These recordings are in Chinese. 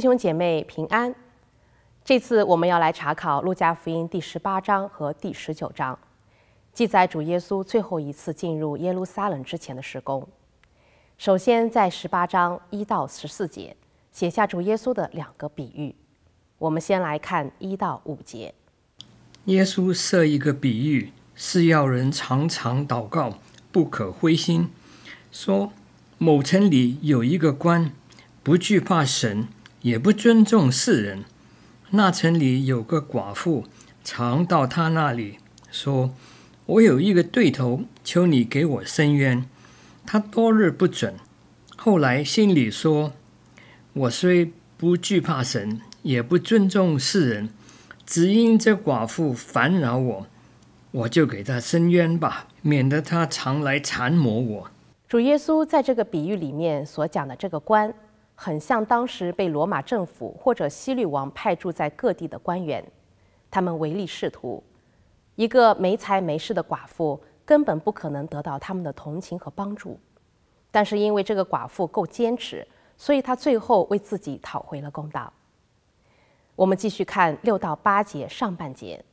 弟兄姐妹平安！这次我们要来查考《路加福音》第十八章和第十九章，记载主耶稣最后一次进入耶路撒冷之前的施工。首先，在十八章一到十四节写下主耶稣的两个比喻。我们先来看一到五节。耶稣设一个比喻，是要人常常祷告，不可灰心。说某城里有一个官，不惧怕神。也不尊重世人。那城里有个寡妇，常到他那里，说：“我有一个对头，求你给我伸冤。”他多日不准。后来心里说：“我虽不惧怕神，也不尊重世人，只因这寡妇烦扰我，我就给她伸冤吧，免得她常来缠磨我。”主耶稣在这个比喻里面所讲的这个官。很像当时被罗马政府或者西律王派驻在各地的官员，他们唯利是图。一个没才没势的寡妇根本不可能得到他们的同情和帮助。但是因为这个寡妇够坚持，所以她最后为自己讨回了公道。我们继续看六到八节上半节。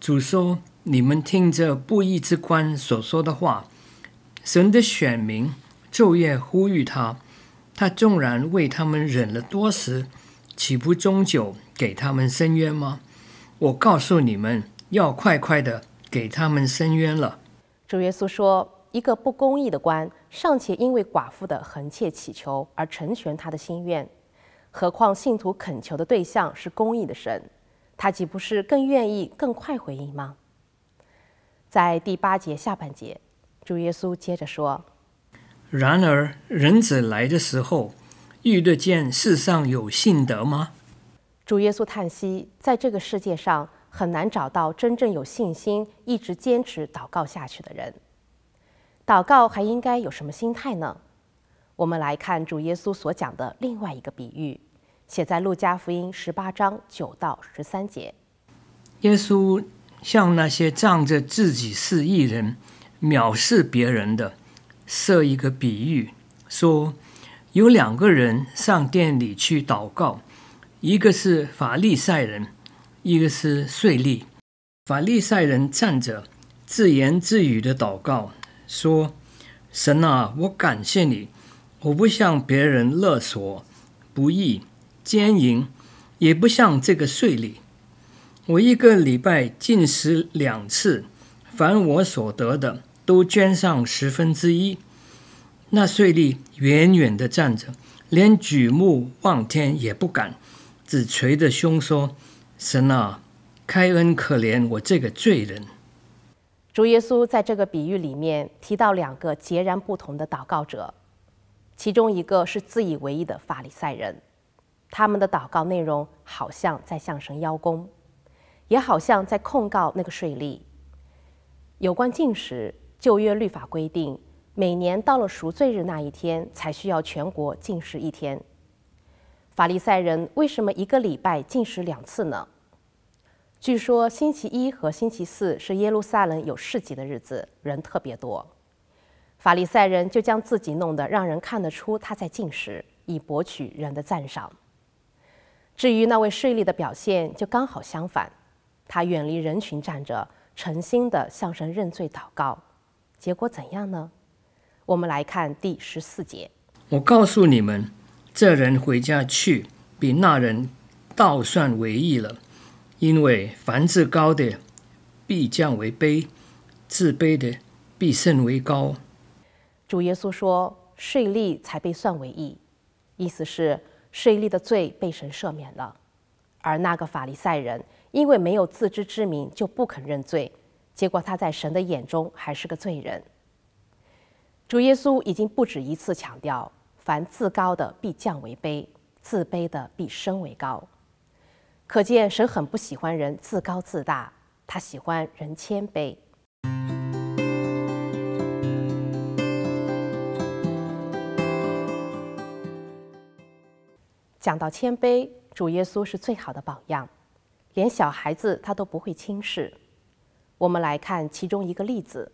主说：“你们听着，不义之官所说的话。神的选民昼夜呼吁他。”他纵然为他们忍了多时，岂不终究给他们伸冤吗？我告诉你们，要快快的给他们伸冤了。主耶稣说：“一个不公义的官尚且因为寡妇的恒切乞求而成全他的心愿，何况信徒恳求的对象是公义的神？他岂不是更愿意更快回应吗？”在第八节下半节，主耶稣接着说。然而，人子来的时候，遇得见世上有信德吗？主耶稣叹息，在这个世界上很难找到真正有信心、一直坚持祷告下去的人。祷告还应该有什么心态呢？我们来看主耶稣所讲的另外一个比喻，写在路加福音十八章九到十三节。耶稣像那些仗着自己是义人，藐视别人的。设一个比喻，说有两个人上殿里去祷告，一个是法利赛人，一个是税吏。法利赛人站着自言自语的祷告，说：“神啊，我感谢你，我不向别人勒索、不义、奸淫，也不向这个税吏，我一个礼拜进食两次，凡我所得的。”都捐上十分之一，那税吏远远的站着，连举目望天也不敢，只捶着胸说：“神啊，开恩可怜我这个罪人。”主耶稣在这个比喻里面提到两个截然不同的祷告者，其中一个是自以为意的法利赛人，他们的祷告内容好像在向神邀功，也好像在控告那个税吏。有关进食。旧约律法规定，每年到了赎罪日那一天，才需要全国禁食一天。法利赛人为什么一个礼拜禁食两次呢？据说星期一和星期四是耶路撒冷有市集的日子，人特别多，法利赛人就将自己弄得让人看得出他在进食，以博取人的赞赏。至于那位税吏的表现，就刚好相反，他远离人群站着，诚心地向神认罪祷告。结果怎样呢？我们来看第十四节。我告诉你们，这人回家去，比那人倒算为义了，因为凡自高的必降为卑，自卑的必胜为高。主耶稣说：“税利才被算为义，意思是税利的罪被神赦免了，而那个法利赛人因为没有自知之明，就不肯认罪。”结果他在神的眼中还是个罪人。主耶稣已经不止一次强调：凡自高的必降为卑，自卑的必升为高。可见神很不喜欢人自高自大，他喜欢人谦卑。讲到谦卑，主耶稣是最好的榜样，连小孩子他都不会轻视。我们来看其中一个例子，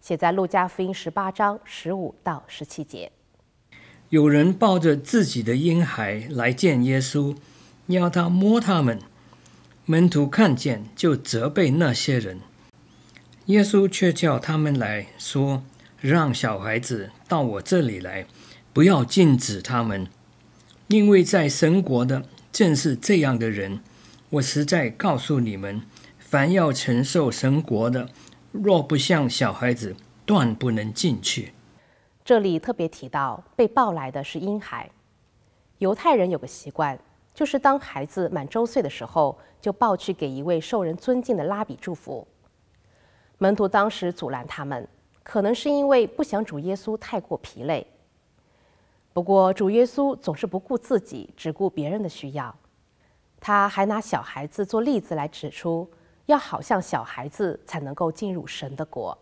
写在路加福音十八章十五到十七节。有人抱着自己的婴孩来见耶稣，要他摸他们。门徒看见，就责备那些人。耶稣却叫他们来说：“让小孩子到我这里来，不要禁止他们，因为在神国的正是这样的人。”我实在告诉你们。凡要承受神国的，若不像小孩子，断不能进去。这里特别提到被抱来的是婴孩。犹太人有个习惯，就是当孩子满周岁的时候，就抱去给一位受人尊敬的拉比祝福。门徒当时阻拦他们，可能是因为不想主耶稣太过疲累。不过主耶稣总是不顾自己，只顾别人的需要。他还拿小孩子做例子来指出。要好像小孩子才能够进入神的国。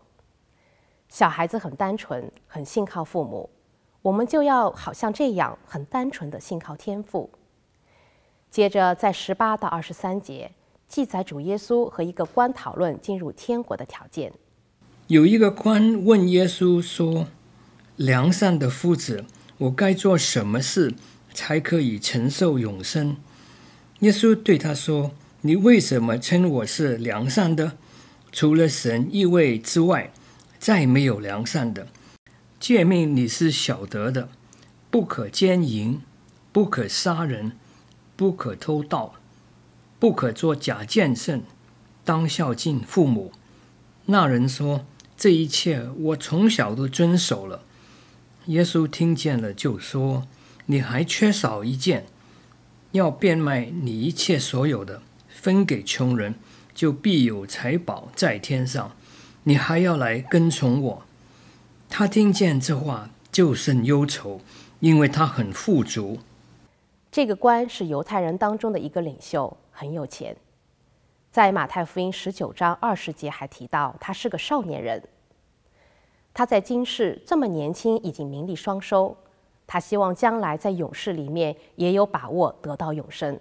小孩子很单纯，很信靠父母，我们就要好像这样很单纯的信靠天父。接着，在十八到二十三节记载主耶稣和一个官讨论进入天国的条件。有一个官问耶稣说：“良善的夫子，我该做什么事才可以承受永生？”耶稣对他说。你为什么称我是良善的？除了神意味之外，再没有良善的。诫命你是晓得的：不可奸淫，不可杀人，不可偷盗，不可做假见证，当孝敬父母。那人说：这一切我从小都遵守了。耶稣听见了，就说：你还缺少一件，要变卖你一切所有的。分给穷人，就必有财宝在天上。你还要来跟从我。他听见这话就甚忧愁，因为他很富足。这个官是犹太人当中的一个领袖，很有钱。在马太福音十九章二十节还提到，他是个少年人。他在今世这么年轻，已经名利双收。他希望将来在勇士里面也有把握得到永生。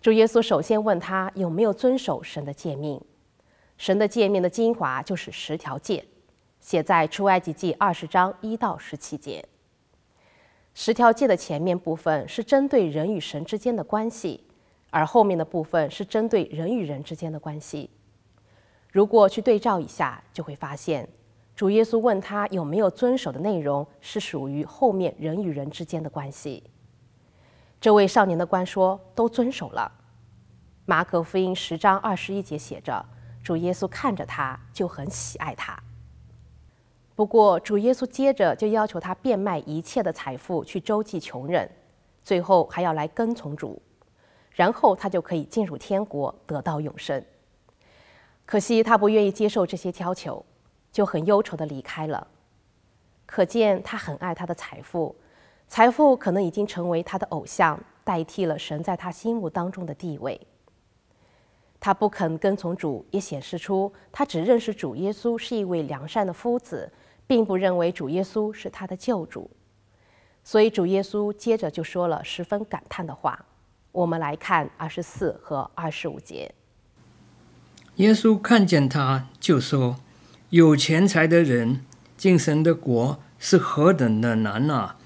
主耶稣首先问他有没有遵守神的诫命。神的诫命的精华就是十条诫，写在出埃及记二十章一到十七节。十条诫的前面部分是针对人与神之间的关系，而后面的部分是针对人与人之间的关系。如果去对照一下，就会发现，主耶稣问他有没有遵守的内容是属于后面人与人之间的关系。这位少年的官说：“都遵守了。”马可福音十章二十一节写着：“主耶稣看着他，就很喜爱他。”不过，主耶稣接着就要求他变卖一切的财富，去周济穷人，最后还要来跟从主，然后他就可以进入天国，得到永生。可惜他不愿意接受这些要求，就很忧愁的离开了。可见他很爱他的财富。财富可能已经成为他的偶像，代替了神在他心目当中的地位。他不肯跟从主，也显示出他只认识主耶稣是一位良善的夫子，并不认为主耶稣是他的救主。所以主耶稣接着就说了十分感叹的话。我们来看二十四和二十五节。耶稣看见他，就说：“有钱财的人进神的国是何等的难啊！”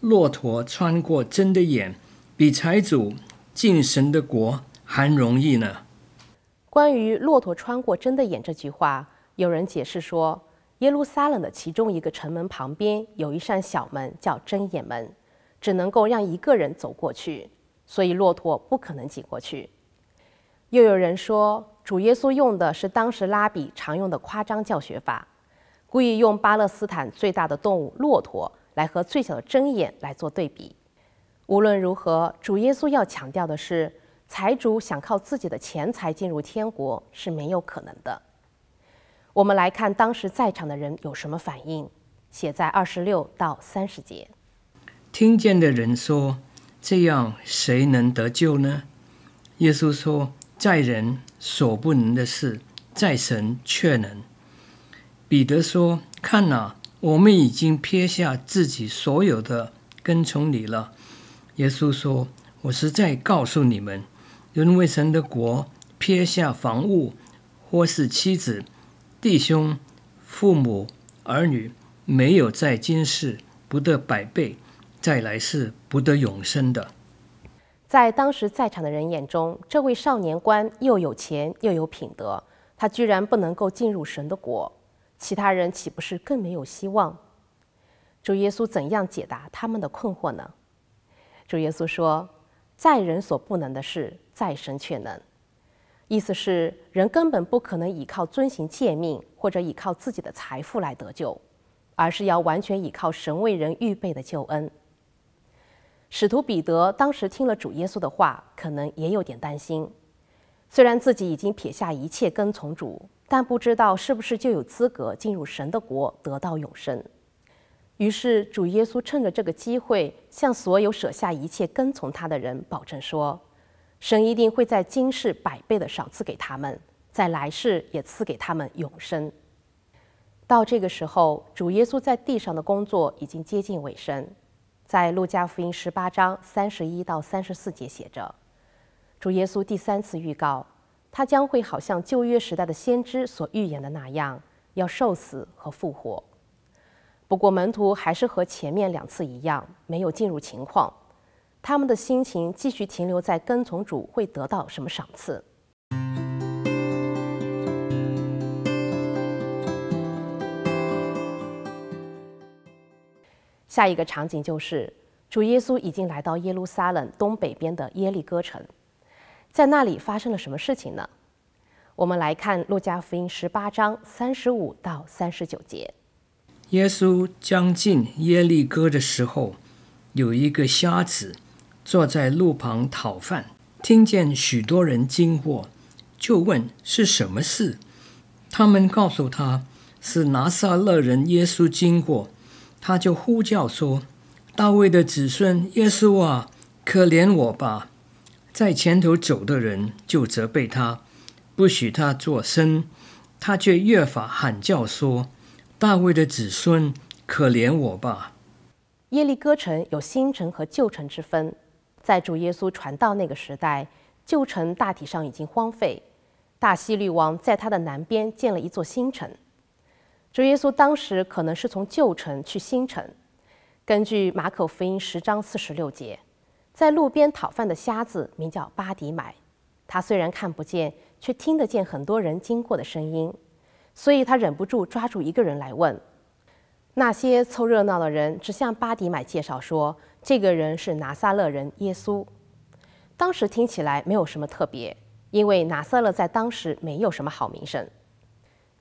骆驼穿过针的眼，比财主进神的国还容易呢。关于“骆驼穿过针的眼”这句话，有人解释说，耶路撒冷的其中一个城门旁边有一扇小门，叫“针眼门”，只能够让一个人走过去，所以骆驼不可能挤过去。又有人说，主耶稣用的是当时拉比常用的夸张教学法，故意用巴勒斯坦最大的动物——骆驼。来和最小的针眼来做对比。无论如何，主耶稣要强调的是，财主想靠自己的钱财进入天国是没有可能的。我们来看当时在场的人有什么反应，写在二十六到三十节。听见的人说：“这样谁能得救呢？”耶稣说：“在人所不能的事，在神却能。”彼得说：“看哪。”我们已经撇下自己所有的跟从你了，耶稣说：“我实在告诉你们，人为神的国撇下房屋或是妻子、弟兄、父母、儿女，没有在今世不得百倍，在来世不得永生的。”在当时在场的人眼中，这位少年官又有钱又有品德，他居然不能够进入神的国。其他人岂不是更没有希望？主耶稣怎样解答他们的困惑呢？主耶稣说：“在人所不能的事，在神却能。”意思是，人根本不可能依靠遵行诫命或者依靠自己的财富来得救，而是要完全依靠神为人预备的救恩。使徒彼得当时听了主耶稣的话，可能也有点担心，虽然自己已经撇下一切跟从主。但不知道是不是就有资格进入神的国，得到永生。于是主耶稣趁着这个机会，向所有舍下一切、跟从他的人保证说：“神一定会在今世百倍的赏赐给他们，在来世也赐给他们永生。”到这个时候，主耶稣在地上的工作已经接近尾声。在路加福音十八章三十一到三十四节写着：“主耶稣第三次预告。”他将会好像旧约时代的先知所预言的那样，要受死和复活。不过门徒还是和前面两次一样，没有进入情况，他们的心情继续停留在跟从主会得到什么赏赐。下一个场景就是，主耶稣已经来到耶路撒冷东北边的耶利哥城。在那里发生了什么事情呢？我们来看《路加福音》十八章三十五到三十九节。耶稣将近耶利哥的时候，有一个瞎子坐在路旁讨饭，听见许多人经过，就问是什么事。他们告诉他是拿撒勒人耶稣经过，他就呼叫说：“大卫的子孙耶稣啊，可怜我吧！”在前头走的人就责备他，不许他作声，他却越发喊叫说：“大卫的子孙，可怜我吧！”耶利哥城有新城和旧城之分，在主耶稣传道那个时代，旧城大体上已经荒废，大希律王在他的南边建了一座新城。主耶稣当时可能是从旧城去新城。根据马可福音十章四十六节。在路边讨饭的瞎子名叫巴迪买，他虽然看不见，却听得见很多人经过的声音，所以他忍不住抓住一个人来问。那些凑热闹的人只向巴迪买介绍说，这个人是拿撒勒人耶稣。当时听起来没有什么特别，因为拿撒勒在当时没有什么好名声。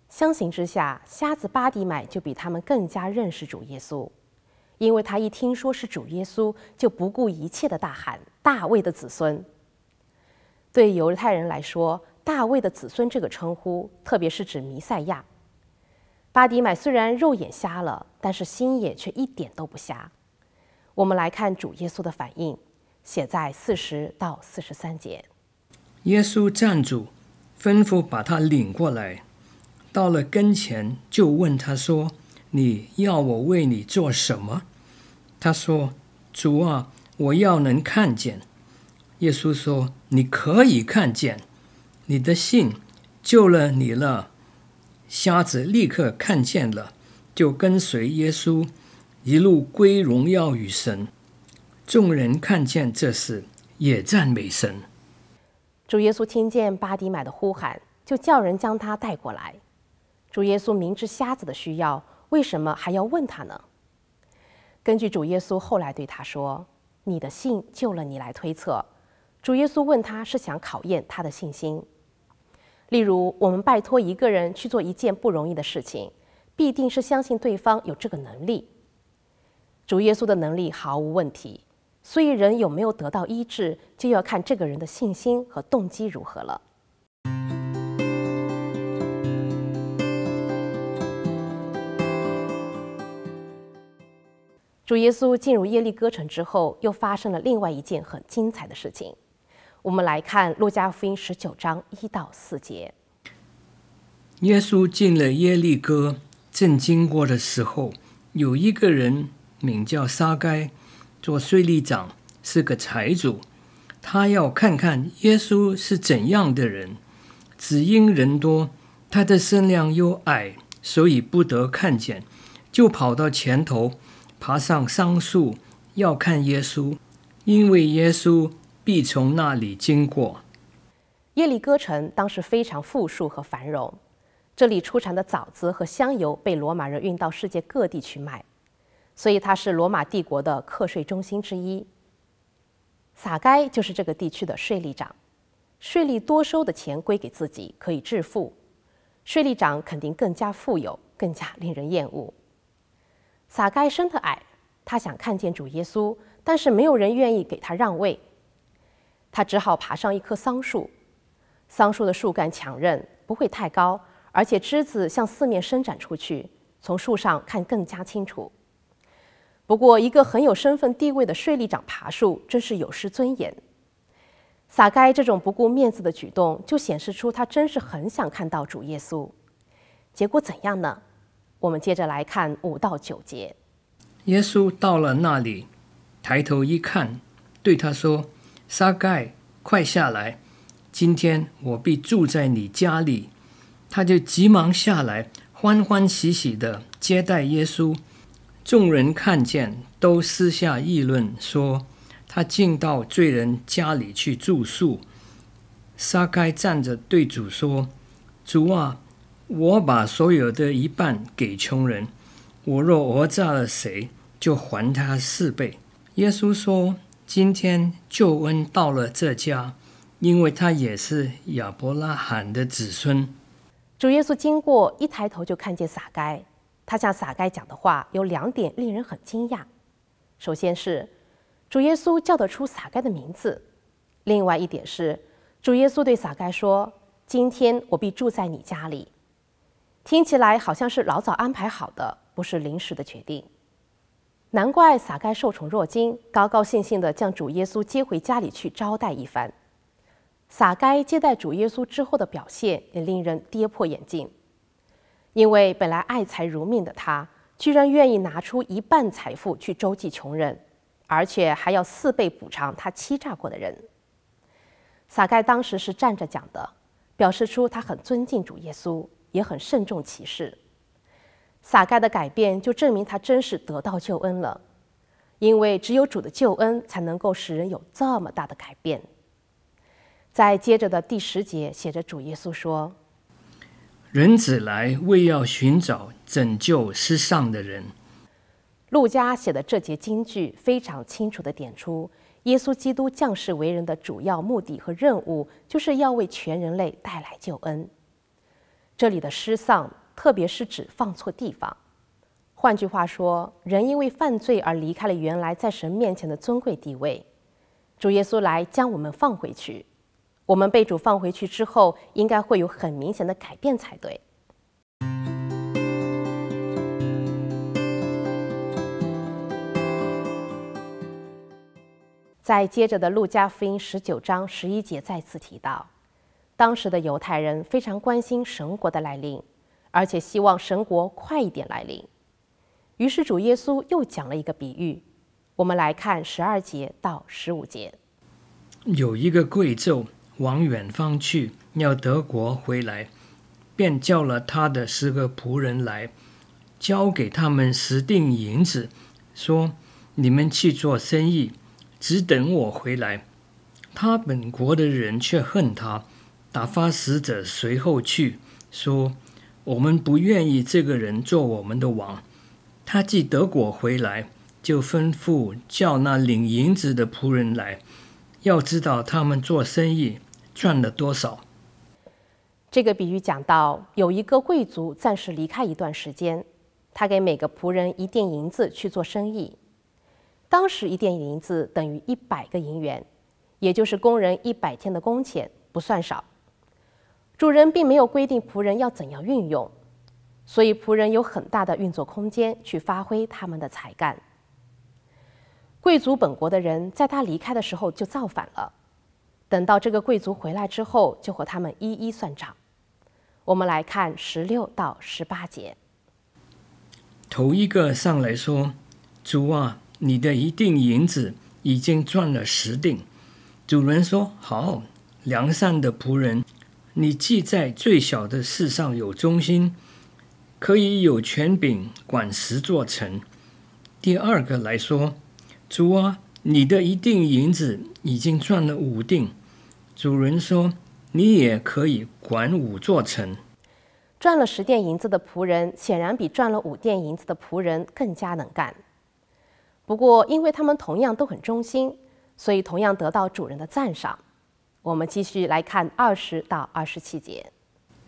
相形之下，瞎子巴迪买就比他们更加认识主耶稣。因为他一听说是主耶稣，就不顾一切的大喊：“大卫的子孙！”对犹太人来说，“大卫的子孙”这个称呼，特别是指弥赛亚。巴迪买虽然肉眼瞎了，但是心眼却一点都不瞎。我们来看主耶稣的反应，写在四十到四十三节。耶稣站住，吩咐把他领过来，到了跟前，就问他说。你要我为你做什么？他说：“主啊，我要能看见。”耶稣说：“你可以看见，你的信救了你了。”瞎子立刻看见了，就跟随耶稣，一路归荣耀与神。众人看见这事，也赞美神。主耶稣听见巴迪买的呼喊，就叫人将他带过来。主耶稣明知瞎子的需要。为什么还要问他呢？根据主耶稣后来对他说：“你的信救了你。”来推测，主耶稣问他是想考验他的信心。例如，我们拜托一个人去做一件不容易的事情，必定是相信对方有这个能力。主耶稣的能力毫无问题，所以人有没有得到医治，就要看这个人的信心和动机如何了。主耶稣进入耶利哥城之后，又发生了另外一件很精彩的事情。我们来看路加福音十九章一到四节。耶稣进了耶利哥，正经过的时候，有一个人名叫沙该，做税吏长，是个财主。他要看看耶稣是怎样的人，只因人多，他的身量又矮，所以不得看见，就跑到前头。爬上桑树要看耶稣，因为耶稣必从那里经过。耶利哥城当时非常富庶和繁荣，这里出产的枣子和香油被罗马人运到世界各地去卖，所以它是罗马帝国的课税中心之一。撒该就是这个地区的税吏长，税吏多收的钱归给自己，可以致富，税吏长肯定更加富有，更加令人厌恶。撒该生的矮，他想看见主耶稣，但是没有人愿意给他让位，他只好爬上一棵桑树。桑树的树干强韧，不会太高，而且枝子向四面伸展出去，从树上看更加清楚。不过，一个很有身份地位的税吏长爬树，真是有失尊严。撒该这种不顾面子的举动，就显示出他真是很想看到主耶稣。结果怎样呢？我们接着来看五到九节。耶稣到了那里，抬头一看，对他说：“沙盖，快下来！今天我必住在你家里。”他就急忙下来，欢欢喜喜地接待耶稣。众人看见，都私下议论说：“他进到罪人家里去住宿。”沙盖站着对主说：“主啊！”我把所有的一半给穷人。我若讹诈了谁，就还他四倍。耶稣说：“今天救恩到了这家，因为他也是亚伯拉罕的子孙。”主耶稣经过，一抬头就看见撒该。他向撒该讲的话有两点令人很惊讶：首先是主耶稣叫得出撒该的名字；另外一点是主耶稣对撒该说：“今天我必住在你家里。”听起来好像是老早安排好的，不是临时的决定。难怪撒该受宠若惊，高高兴兴地将主耶稣接回家里去招待一番。撒该接待主耶稣之后的表现也令人跌破眼镜，因为本来爱财如命的他，居然愿意拿出一半财富去周济穷人，而且还要四倍补偿他欺诈过的人。撒该当时是站着讲的，表示出他很尊敬主耶稣。也很慎重其事。撒该的改变就证明他真是得到救恩了，因为只有主的救恩才能够使人有这么大的改变。在接着的第十节写着：“主耶稣说，人子来，为要寻找拯救失丧的人。”路加写的这节金句非常清楚的点出，耶稣基督降世为人的主要目的和任务，就是要为全人类带来救恩。这里的失丧，特别是指放错地方。换句话说，人因为犯罪而离开了原来在神面前的尊贵地位。主耶稣来将我们放回去，我们被主放回去之后，应该会有很明显的改变才对。在接着的路加福音十九章十一节再次提到。当时的犹太人非常关心神国的来临，而且希望神国快一点来临。于是主耶稣又讲了一个比喻，我们来看十二节到十五节。有一个贵胄往远方去，要德国回来，便叫了他的十个仆人来，交给他们十锭银子，说：“你们去做生意，只等我回来。”他本国的人却恨他。打发使者随后去说：“我们不愿意这个人做我们的王。他寄德国回来，就吩咐叫那领银子的仆人来，要知道他们做生意赚了多少。”这个比喻讲到有一个贵族暂时离开一段时间，他给每个仆人一锭银子去做生意。当时一锭银子等于一百个银元，也就是工人一百天的工钱，不算少。主人并没有规定仆人要怎样运用，所以仆人有很大的运作空间去发挥他们的才干。贵族本国的人在他离开的时候就造反了，等到这个贵族回来之后，就和他们一一算账。我们来看十六到十八节。头一个上来说：“主啊，你的一锭银子已经赚了十锭。”主人说：“好，良善的仆人。”你既在最小的事上有忠心，可以有权柄管十座城。第二个来说，主啊，你的一锭银子已经赚了五锭，主人说你也可以管五座城。赚了十锭银子的仆人显然比赚了五锭银子的仆人更加能干，不过因为他们同样都很忠心，所以同样得到主人的赞赏。我们继续来看二十到二十七节。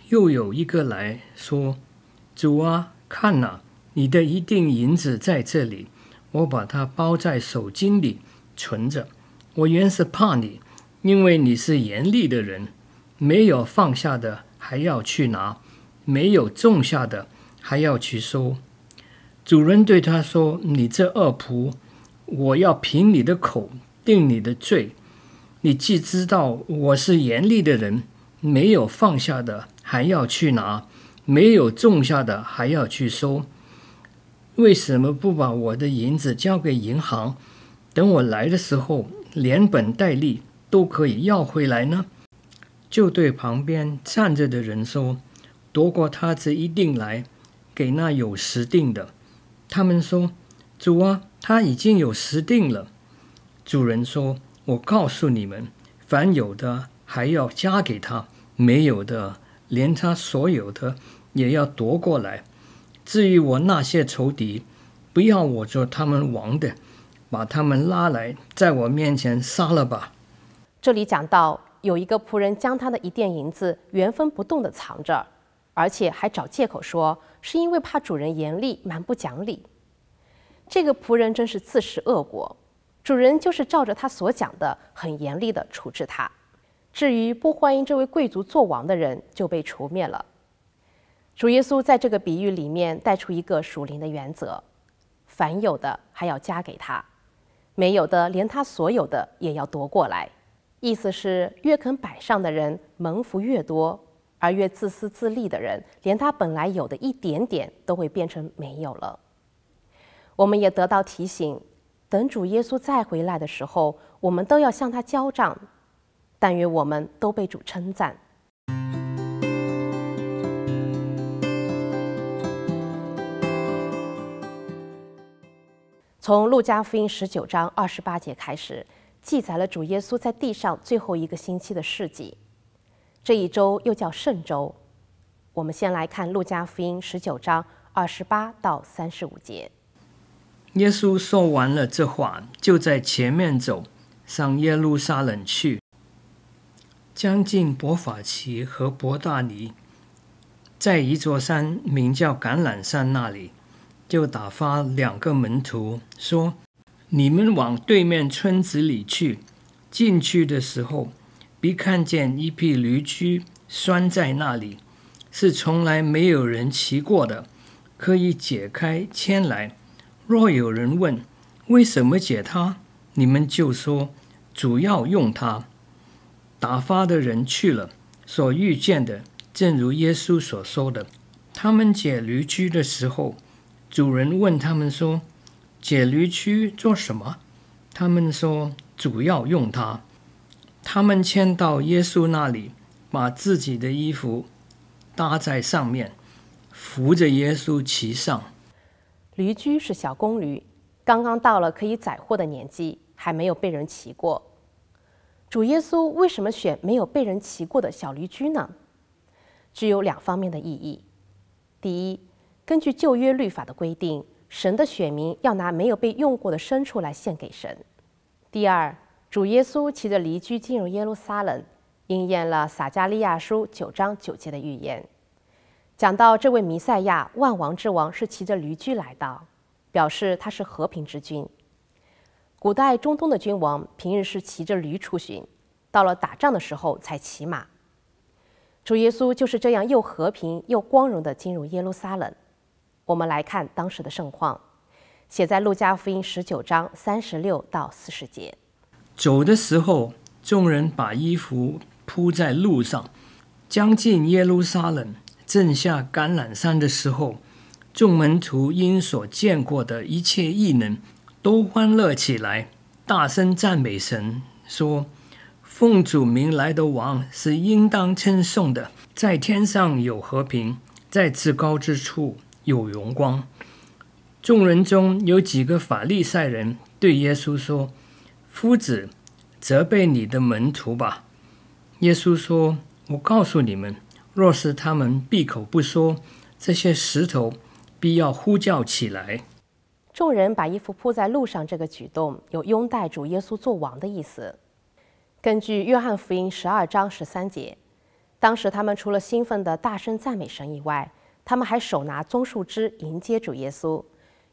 又有一个来说：“主啊，看呐，你的一定银子在这里，我把它包在手巾里存着。我原是怕你，因为你是严厉的人，没有放下的还要去拿，没有种下的还要去收。”主人对他说：“你这恶仆，我要凭你的口定你的罪。”你既知道我是严厉的人，没有放下的还要去拿，没有种下的还要去收，为什么不把我的银子交给银行，等我来的时候连本带利都可以要回来呢？就对旁边站着的人说：“夺过他这一锭来，给那有实定的。”他们说：“主啊，他已经有实定了。”主人说。我告诉你们，凡有的还要加给他，没有的连他所有的也要夺过来。至于我那些仇敌，不要我做他们王的，把他们拉来，在我面前杀了吧。这里讲到有一个仆人将他的一锭银子原封不动地藏着，而且还找借口说是因为怕主人严厉、蛮不讲理。这个仆人真是自食恶果。主人就是照着他所讲的，很严厉地处置他。至于不欢迎这位贵族做王的人，就被除灭了。主耶稣在这个比喻里面带出一个属灵的原则：凡有的还要加给他，没有的连他所有的也要夺过来。意思是，越肯摆上的人，蒙福越多；而越自私自利的人，连他本来有的一点点都会变成没有了。我们也得到提醒。等主耶稣再回来的时候，我们都要向他交账。但愿我们都被主称赞。从路加福音十九章二十八节开始，记载了主耶稣在地上最后一个星期的事迹。这一周又叫圣周。我们先来看路加福音十九章二十八到三十五节。耶稣说完了这话，就在前面走上耶路撒冷去。将近伯法奇和伯大尼，在一座山名叫橄榄山那里，就打发两个门徒说：“你们往对面村子里去。进去的时候，别看见一匹驴驹拴在那里，是从来没有人骑过的，可以解开牵来。”若有人问为什么解他，你们就说，主要用它。打发的人去了，所遇见的，正如耶稣所说的，他们解驴驹的时候，主人问他们说，解驴驹做什么？他们说，主要用它。他们迁到耶稣那里，把自己的衣服搭在上面，扶着耶稣骑上。驴驹是小公驴，刚刚到了可以载货的年纪，还没有被人骑过。主耶稣为什么选没有被人骑过的小驴驹呢？具有两方面的意义：第一，根据旧约律法的规定，神的选民要拿没有被用过的牲畜来献给神；第二，主耶稣骑着驴驹进入耶路撒冷，应验了撒加利亚书九章九节的预言。讲到这位弥赛亚万王之王是骑着驴驹来的，表示他是和平之君。古代中东的君王平日是骑着驴出巡，到了打仗的时候才骑马。主耶稣就是这样又和平又光荣的进入耶路撒冷。我们来看当时的盛况，写在路加福音十九章三十六到四十节。走的时候，众人把衣服铺在路上，将近耶路撒冷。正下橄榄山的时候，众门徒因所见过的一切异能，都欢乐起来，大声赞美神，说：“奉主名来的王是应当称颂的，在天上有和平，在至高之处有荣光。”众人中有几个法利赛人对耶稣说：“夫子，责备你的门徒吧。”耶稣说：“我告诉你们。”若是他们闭口不说，这些石头必要呼叫起来。众人把衣服铺在路上，这个举动有拥戴主耶稣做王的意思。根据《约翰福音》十二章十三节，当时他们除了兴奋地大声赞美神以外，他们还手拿棕树枝迎接主耶稣，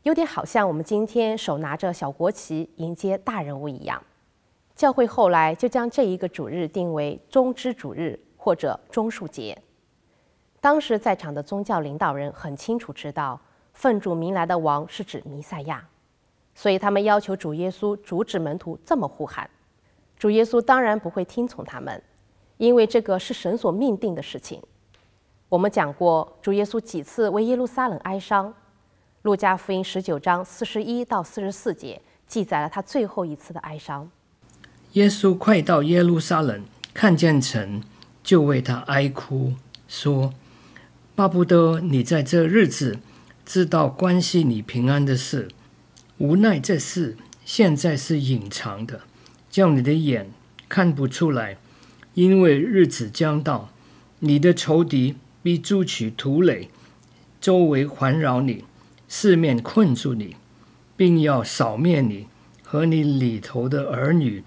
有点好像我们今天手拿着小国旗迎接大人物一样。教会后来就将这一个主日定为棕枝主日或者棕树节。当时在场的宗教领导人很清楚知道，奉主名来的王是指弥赛亚，所以他们要求主耶稣阻止门徒这么呼喊。主耶稣当然不会听从他们，因为这个是神所命定的事情。我们讲过，主耶稣几次为耶路撒冷哀伤。路加福音十九章四十一到四十四节记载了他最后一次的哀伤。耶稣快到耶路撒冷，看见城，就为他哀哭，说。巴不得你在这日子知道关系你平安的事，无奈这事现在是隐藏的，叫你的眼看不出来。因为日子将到，你的仇敌必筑起土垒，周围环绕你，四面困住你，并要扫灭你和你里头的儿女，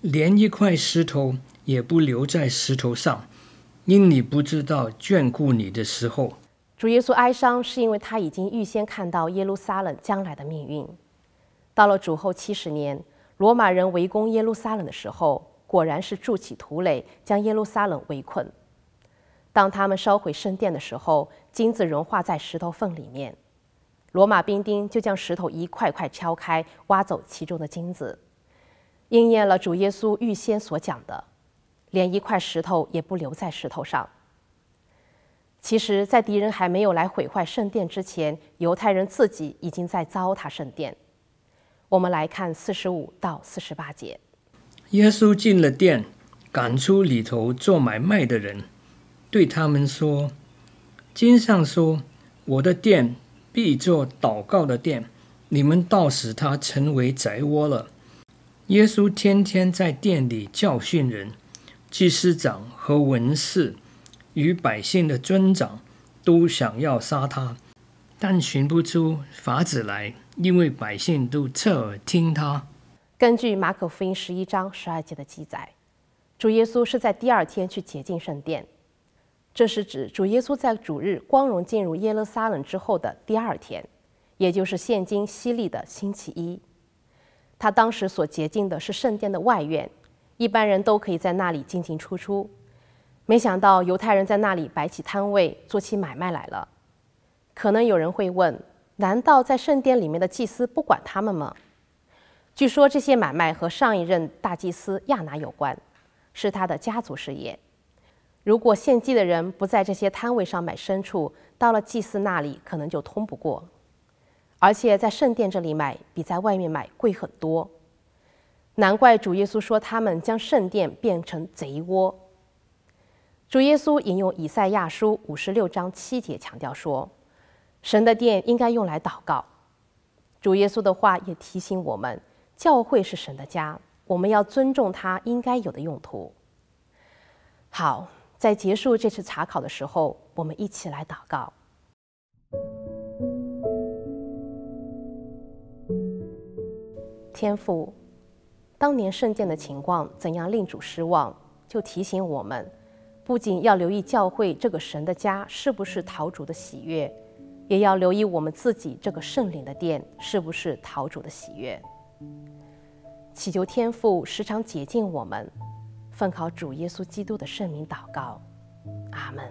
连一块石头也不留在石头上。因你不知道眷顾你的时候，主耶稣哀伤，是因为他已经预先看到耶路撒冷将来的命运。到了主后七十年，罗马人围攻耶路撒冷的时候，果然是筑起土垒，将耶路撒冷围困。当他们烧毁圣殿的时候，金子融化在石头缝里面，罗马兵丁就将石头一块块敲开，挖走其中的金子，应验了主耶稣预先所讲的。连一块石头也不留在石头上。其实，在敌人还没有来毁坏圣殿之前，犹太人自己已经在糟蹋圣殿。我们来看四十五到四十八节。耶稣进了殿，赶出里头做买卖的人，对他们说：“经上说，我的殿必做祷告的殿，你们倒使它成为宅窝了。”耶稣天天在殿里教训人。祭司长和文士与百姓的尊长都想要杀他，但寻不出法子来，因为百姓都侧耳听他。根据《马可福音》十一章十二节的记载，主耶稣是在第二天去洁净圣殿。这是指主耶稣在主日光荣进入耶路撒冷之后的第二天，也就是现今西历的星期一。他当时所洁净的是圣殿的外院。一般人都可以在那里进进出出，没想到犹太人在那里摆起摊位，做起买卖来了。可能有人会问：难道在圣殿里面的祭司不管他们吗？据说这些买卖和上一任大祭司亚拿有关，是他的家族事业。如果献祭的人不在这些摊位上买牲畜，到了祭司那里可能就通不过，而且在圣殿这里买比在外面买贵很多。难怪主耶稣说他们将圣殿变成贼窝。主耶稣引用以赛亚书五十六章七节，强调说：“神的殿应该用来祷告。”主耶稣的话也提醒我们，教会是神的家，我们要尊重它应该有的用途。好，在结束这次查考的时候，我们一起来祷告。天父。当年圣殿的情况怎样令主失望，就提醒我们，不仅要留意教会这个神的家是不是陶主的喜悦，也要留意我们自己这个圣灵的殿是不是陶主的喜悦。祈求天父时常洁净我们，奉靠主耶稣基督的圣名祷告，阿门。